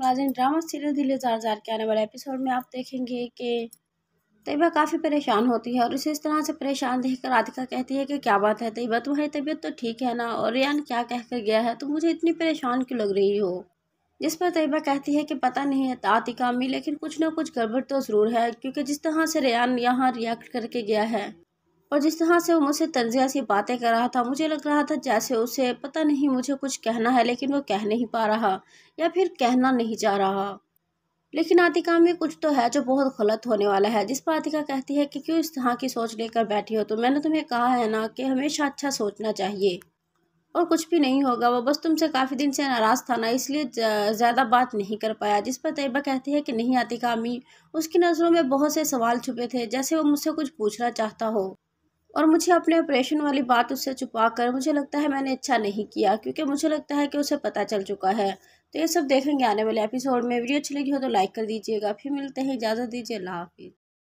नाजिन drama serial दिले जार जार के आने वाले एपिसोड में आप देखेंगे कि तयबा काफ़ी परेशान होती है और उसे इस तरह से परेशान देखकर राधिका कहती है कि क्या बात है तयबा तुम्हारी तबीयत तो ठीक है ना और रियान क्या कह कर गया है तुम मुझे इतनी परेशान क्यों लग रही हो जिस पर तयबा कहती है कि पता नहीं है आतिका अम्मी लेकिन कुछ ना कुछ गड़बड़ तो ज़रूर है क्योंकि जिस तरह से रियान यहाँ रिएक्ट करके गया है और जिस तरह से वो मुझसे तंजिया सी बातें कर रहा था मुझे लग रहा था जैसे उसे पता नहीं मुझे कुछ कहना है लेकिन वो कह नहीं पा रहा या फिर कहना नहीं चाह रहा लेकिन आतिका में कुछ तो है जो बहुत गलत होने वाला है जिस पर आतिका कहती है कि क्यों इस तरह की सोच लेकर बैठी हो तो मैंने तुम्हें कहा है ना कि हमेशा अच्छा सोचना चाहिए और कुछ भी नहीं होगा वो बस तुमसे काफ़ी दिन से नाराज़ था ना इसलिए ज़्यादा बात नहीं कर पाया जिस पर तयबा कहती है कि नहीं आतिका अम्मी उसकी नज़रों में बहुत से सवाल छुपे थे जैसे वो मुझसे कुछ पूछना चाहता हो और मुझे अपने ऑपरेशन वाली बात उससे छुपा कर मुझे लगता है मैंने अच्छा नहीं किया क्योंकि मुझे लगता है कि उसे पता चल चुका है तो ये सब देखेंगे आने वाले एपिसोड में वीडियो अच्छी लगी हो तो लाइक कर दीजिएगा फिर मिलते हैं इजाज़त दीजिए अल्लाह हाफिज़